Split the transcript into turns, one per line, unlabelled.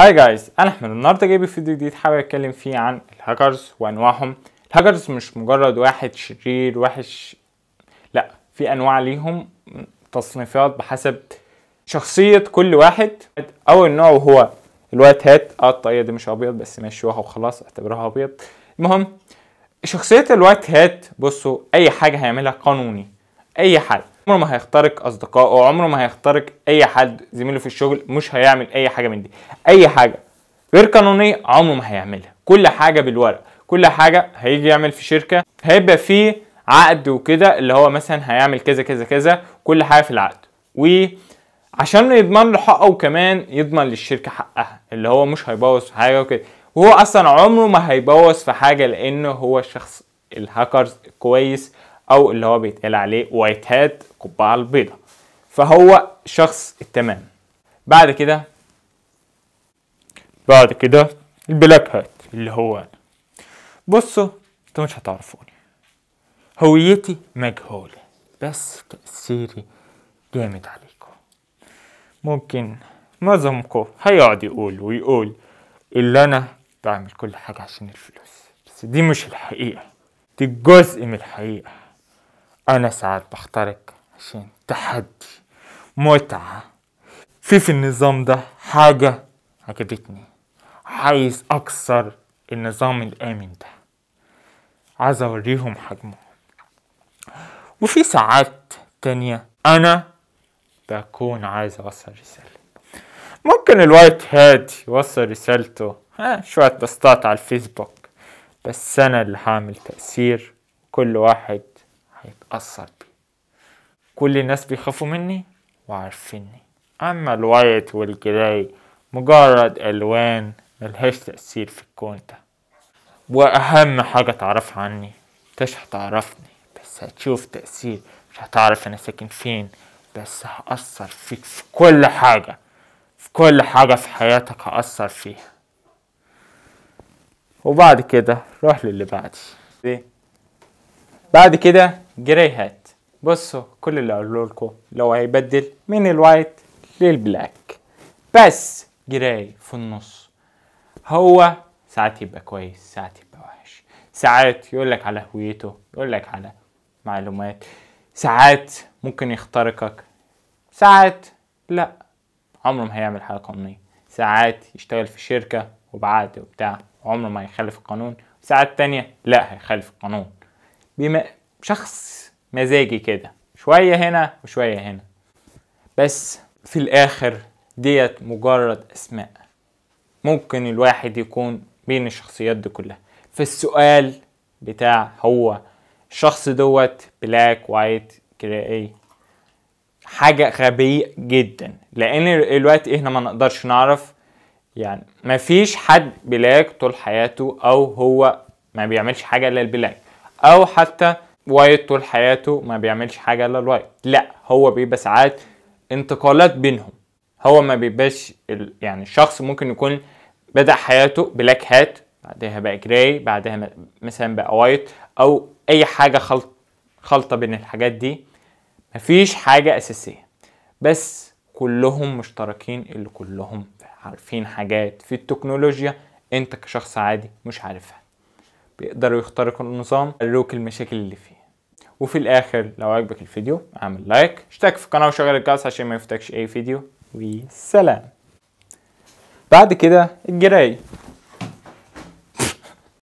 هاي جايز انا احمد النهارده جايب فيديو جديد حابب اتكلم فيه عن الهاكرز وانواعهم الهاكرز مش مجرد واحد شرير وحش لا في انواع ليهم تصنيفات بحسب شخصية كل واحد اول نوع وهو الوايت هات اه الطاقية دي مش ابيض بس ماشي وخلاص اعتبرها ابيض المهم شخصية الوايت هات بصوا اي حاجة هيعملها قانوني اي حاجة عمره ما هيخترق اصدقائه عمره ما هيخترق اي حد زميله في الشغل مش هيعمل اي حاجه من دي اي حاجه غير قانونيه عمره ما هيعملها كل حاجه بالورق كل حاجه هيجي يعمل في شركه هيبقى فيه عقد وكده اللي هو مثلا هيعمل كذا كذا كذا كل حاجه في العقد وعشان يضمن له حقه وكمان يضمن للشركه حقها اللي هو مش هيبوظ في حاجه وكده وهو اصلا عمره ما هيبوظ في حاجه لانه هو الشخص الهاكرز كويس او اللي هو بيتقال عليه وايت هات القبعه البيضة فهو شخص التمام بعد كده بعد كده البلاك هات اللي هو انا بصوا انتوا مش هتعرفوني هويتي مجهولة بس تأثيري جامد عليكم ممكن معظمكم هيقعد يقول ويقول اللي انا بعمل كل حاجة عشان الفلوس بس دي مش الحقيقة دي جزء من الحقيقة أنا ساعات بخترق عشان تحدي متعة في في النظام ده حاجة عجبتني عايز أكسر النظام الآمن ده عايز أوريهم حجمه وفي ساعات تانية أنا بكون عايز أوصل رسالة ممكن الوايت هاد يوصل رسالته ها شوية بوستات على الفيسبوك بس أنا اللي هعمل تأثير كل واحد هيتأثر بي كل الناس بيخافوا مني وعارفيني أما الوايت والجراي مجرد ألوان ملهاش تأثير في الكون ده وأهم حاجة تعرفها عني مش هتعرفني بس هتشوف تأثير مش هتعرف أنا ساكن فين بس هأثر فيك في كل حاجة في كل حاجة في حياتك هأثر فيها وبعد كده روح للي بعدي بعد كده جراي هات بصوا كل اللي اقوله لكم لو هيبدل من الوايت للبلاك بس جراي في النص هو ساعات يبقى كويس ساعات يبقى وحش ساعات يقول لك على هويته يقول لك على معلومات ساعات ممكن يخترقك ساعات لا عمره ما هيعمل حاجه قانونيه ساعات يشتغل في شركه وبعقد وبتاع عمره ما يخالف القانون ساعات تانية لا هيخالف القانون بما شخص مزاجي كده شوية هنا وشوية هنا بس في الآخر ديت مجرد أسماء ممكن الواحد يكون بين الشخصيات دي كلها فالسؤال بتاع هو الشخص دوت بلاك وايت جراي حاجة غبية جدا لأن الوقت إحنا ما نقدرش نعرف يعني ما فيش حد بلاك طول حياته أو هو ما بيعملش حاجة إلا البلاك أو حتى وايت طول حياته ما بيعملش حاجه الا الوايت لا هو بيبقى ساعات انتقالات بينهم هو ما بيبقاش ال... يعني الشخص ممكن يكون بدا حياته بلاك هات بعدها بقى جراي بعدها مثلا بقى وايت او اي حاجه خلط خلطه بين الحاجات دي مفيش حاجه اساسيه بس كلهم مشتركين اللي كلهم عارفين حاجات في التكنولوجيا انت كشخص عادي مش عارفها بيقدروا يخترقوا النظام قالوا المشاكل اللي فيه وفي الاخر لو عجبك الفيديو اعمل لايك اشترك في القناه وشغل الجرس عشان ما يفوتكش اي فيديو وسلام بعد كده الجراي